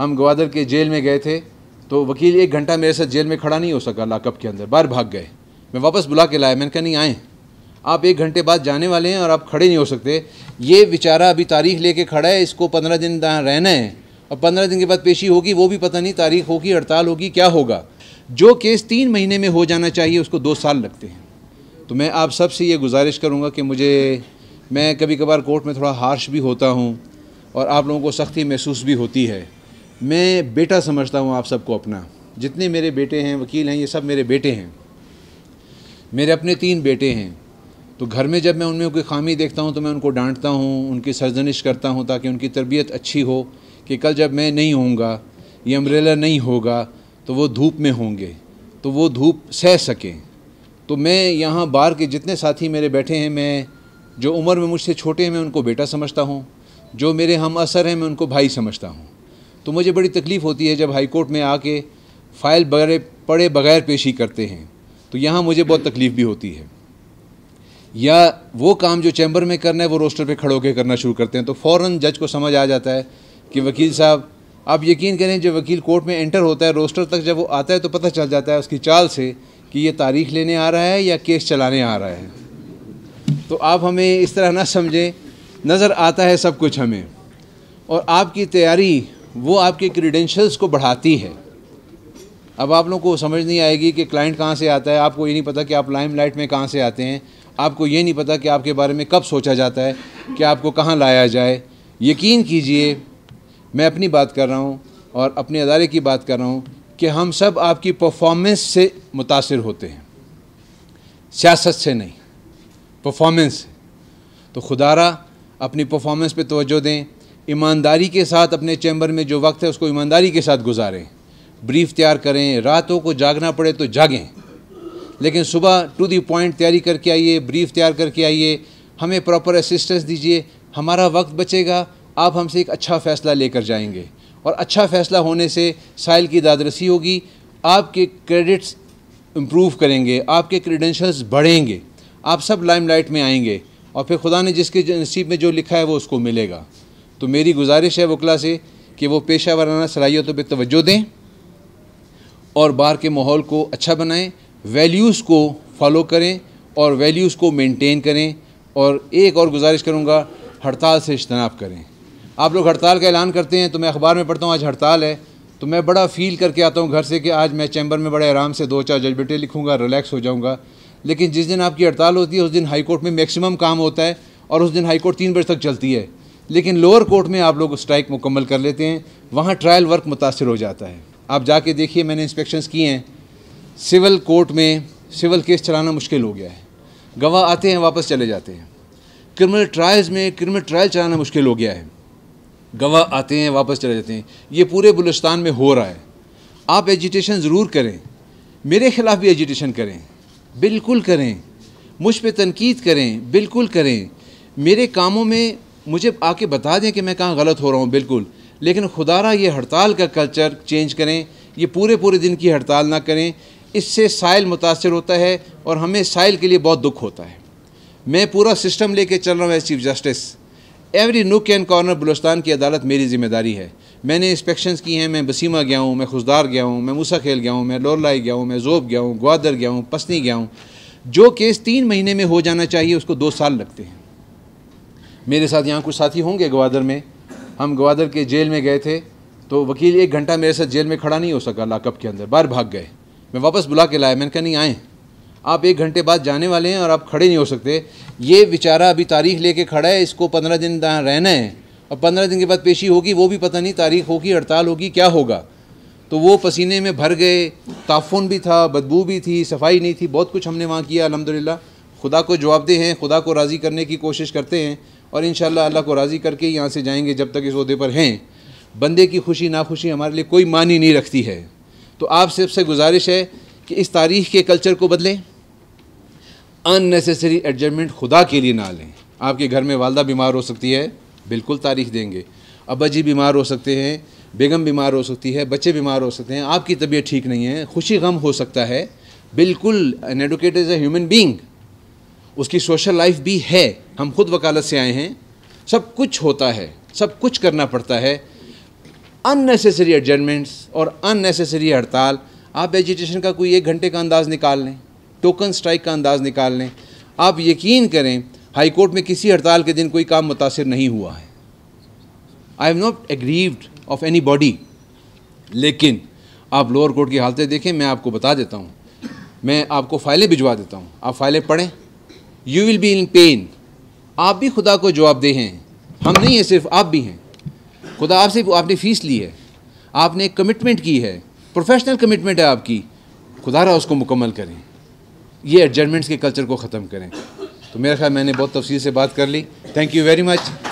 हम ग्वादर के जेल में गए थे तो वकील एक घंटा मेरे साथ जेल में खड़ा नहीं हो सका लाकअप के अंदर बाहर भाग गए मैं वापस बुला के लाया मैंने कहा नहीं आए आप एक घंटे बाद जाने वाले हैं और आप खड़े नहीं हो सकते ये बेचारा अभी तारीख लेके खड़ा है इसको पंद्रह दिन रहना है और पंद्रह दिन के बाद पेशी होगी वो भी पता नहीं तारीख होगी हड़ताल होगी क्या होगा जो केस तीन महीने में हो जाना चाहिए उसको दो साल लगते हैं तो मैं आप सब से ये गुजारिश करूँगा कि मुझे मैं कभी कभार कोर्ट में थोड़ा हार्श भी होता हूँ और आप लोगों को सख्ती महसूस भी होती है मैं बेटा समझता हूँ आप सबको अपना जितने मेरे बेटे हैं वकील हैं ये सब मेरे बेटे हैं मेरे अपने तीन बेटे हैं तो घर में जब मैं उनमें कोई खामी देखता हूँ तो मैं उनको डांटता हूँ उनकी सरजनिश करता हूँ ताकि उनकी तरबियत अच्छी हो कि कल जब मैं नहीं होऊंगा ये अम्ब्रेला नहीं होगा तो वो धूप में होंगे तो वो धूप सह सकें तो मैं यहाँ बाहर के जितने साथी मेरे बैठे हैं मैं जो उम्र में मुझसे छोटे हैं मैं उनको बेटा समझता हूँ जो मेरे हम असर हैं मैं उनको भाई समझता हूँ तो मुझे बड़ी तकलीफ़ होती है जब हाईकोर्ट में आके फ़ाइल बगैर पड़े बगैर पेशी करते हैं तो यहाँ मुझे बहुत तकलीफ़ भी होती है या वो काम जो चैम्बर में करना है वो रोस्टर पे खड़ो के करना शुरू करते हैं तो फ़ौर जज को समझ आ जाता है कि वकील साहब आप यकीन करें जब वकील कोर्ट में एंटर होता है रोस्टर तक जब वो आता है तो पता चल जाता है उसकी चाल से कि ये तारीख लेने आ रहा है या केस चलाने आ रहा है तो आप हमें इस तरह ना समझें नज़र आता है सब कुछ हमें और आपकी तैयारी वो आपके क्रीडेंशल्स को बढ़ाती है अब आप लोगों को समझ नहीं आएगी कि क्लाइंट कहाँ से आता है आपको ये नहीं पता कि आप लाइम लाइट में कहाँ से आते हैं आपको ये नहीं पता कि आपके बारे में कब सोचा जाता है कि आपको कहाँ लाया जाए यकीन कीजिए मैं अपनी बात कर रहा हूँ और अपने अदारे की बात कर रहा हूँ कि हम सब आपकी परफॉर्मेंस से मुतासर होते हैं सियासत से नहीं परफॉर्मेंस तो खुदारा अपनी परफॉर्मेंस पे तोज्जो दें ईमानदारी के साथ अपने चैम्बर में जो वक्त है उसको ईमानदारी के साथ गुजारें ब्रीफ तैयार करें रातों को जागना पड़े तो जागें लेकिन सुबह टू दी पॉइंट तैयारी करके आइए ब्रीफ तैयार करके आइए हमें प्रॉपर असिस्टेंस दीजिए हमारा वक्त बचेगा आप हमसे एक अच्छा फ़ैसला लेकर जाएंगे और अच्छा फ़ैसला होने से साइल की दादरसी होगी आपके क्रेडिट्स इम्प्रूव करेंगे आपके क्रेडेंशल्स बढ़ेंगे आप सब लाइमलाइट में आएंगे और फिर खुदा ने जिसके नसीब में जो लिखा है वो उसको मिलेगा तो मेरी गुजारिश है वकला से कि वो पेशा वराना सलाहियतों पर तोज्जो दें और बाहर के माहौल को अच्छा बनाएँ वैल्यूज़ को फॉलो करें और वैल्यूज़ को मेनटेन करें और एक और गुजारिश करूँगा हड़ताल से इजतनाब करें आप लोग हड़ताल का ऐलान करते हैं तो मैं अखबार में पढ़ता हूँ आज हड़ताल है तो मैं बड़ा फील करके आता हूँ घर से कि आज मैं चैम्बर में बड़े आराम से दो चार जजबेटे लिखूँगा रिलैक्स हो जाऊँगा लेकिन जिस दिन आपकी हड़ताल होती है उस दिन हाईकोर्ट में मैक्सिमम काम होता है और उस दिन हाईकोर्ट तीन बजे तक चलती है लेकिन लोअर कोर्ट में आप लोग स्ट्राइक मुकम्मल कर लेते हैं वहाँ ट्रायल वर्क मुतासर हो जाता है आप जाके देखिए मैंने इंस्पेक्शंस किए हैं सिविल कोर्ट में सिविल केस चलाना मुश्किल हो गया है गवाह आते हैं वापस चले जाते हैं क्रिमिनल ट्रायल्स में क्रिमिनल ट्रायल चलाना मुश्किल हो गया है गवाह आते हैं वापस चले जाते हैं ये पूरे बलुस्तान में हो रहा है आप एजिटेशन ज़रूर करें मेरे ख़िलाफ़ भी एजिटेशन करें बिल्कुल करें मुझ पर तनकीद करें बिल्कुल करें मेरे कामों में मुझे आके बता दें कि मैं कहाँ गलत हो रहा हूँ बिल्कुल लेकिन खुदा रहा ये हड़ताल का कल्चर चेंज करें ये पूरे पूरे दिन की हड़ताल ना करें इससे साइल मुतासर होता है और हमें साइल के लिए बहुत दुख होता है मैं पूरा सिस्टम लेके चल रहा हूँ as chief justice every nook and corner Balochistan की अदालत मेरी जिम्मेदारी है मैंने इंस्पेक्शन की हैं मैं बसीमा गया हूँ मैं खुशदार गया हूँ मैं मूसा खेल गया हूँ मैं लोरलाई गया हूँ मैं जोब गया हूँ ग्वादर गया हूँ पसनी गया हूँ जो केस तीन महीने में हो जाना चाहिए उसको दो साल लगते हैं मेरे साथ यहाँ कुछ साथी होंगे गवादर में हम गवादर के जेल में गए थे तो वकील एक घंटा मेरे साथ जेल में खड़ा नहीं हो सका लाकअप के अंदर बाहर भाग गए मैं वापस बुला के लाया मैंने कहा नहीं आए आप एक घंटे बाद जाने वाले हैं और आप खड़े नहीं हो सकते ये बेचारा अभी तारीख लेके खड़ा है इसको पंद्रह दिन यहाँ रहना है और पंद्रह दिन के बाद पेशी होगी वो भी पता नहीं तारीख होगी हड़ताल होगी क्या होगा तो वो पसीने में भर गए ताफुन भी था बदबू भी थी सफाई नहीं थी बहुत कुछ हमने वहाँ किया अलहमदिल्ला खुदा को जवाबदेह हैं खुदा को राज़ी करने की कोशिश करते हैं और इन अल्लाह को राज़ी करके यहाँ से जाएंगे जब तक इस अहदे पर हैं बंदे की खुशी नाखुशी हमारे लिए कोई मानी नहीं रखती है तो आप सबसे गुजारिश है कि इस तारीख के कल्चर को बदलें अननेसेसरी एडजस्टमेंट खुदा के लिए ना लें आपके घर में वालदा बीमार हो सकती है बिल्कुल तारीख देंगे अबा जी बीमार हो सकते हैं बेगम बीमार हो सकती है बच्चे बीमार हो सकते हैं आपकी तबीयत ठीक नहीं है खुशी गम हो सकता है बिल्कुल uneducated as a human being उसकी सोशल लाइफ भी है हम खुद वकालत से आए हैं सब कुछ होता है सब कुछ करना पड़ता है अननेसेसरी एडजमेंट्स और अननेसेसरी हड़ताल आप एजिटेशन का कोई एक घंटे का अंदाज़ निकाल लें टोकन स्ट्राइक का अंदाज़ निकाल लें आप यकीन करें हाई कोर्ट में किसी हड़ताल के दिन कोई काम मुतासर नहीं हुआ है I am not aggrieved of anybody लेकिन आप लोअर कोर्ट की हालतें देखें मैं आपको बता देता हूँ मैं आपको फ़ाइलें भिजवा देता हूँ आप फ़ाइलें पढ़ें you will be in pain आप भी खुदा को जवाब दे हैं हम नहीं हैं सिर्फ आप भी हैं खुदा आपसे आपने फ़ीस ली है आपने कमिटमेंट की है प्रोफेशनल कमिटमेंट है आपकी खुदा रहा उसको मुकम्मल करें ये एडजमेंट्स के कल्चर को ख़त्म करें तो मेरा ख्याल मैंने बहुत तफसील से बात कर ली थैंक यू वेरी मच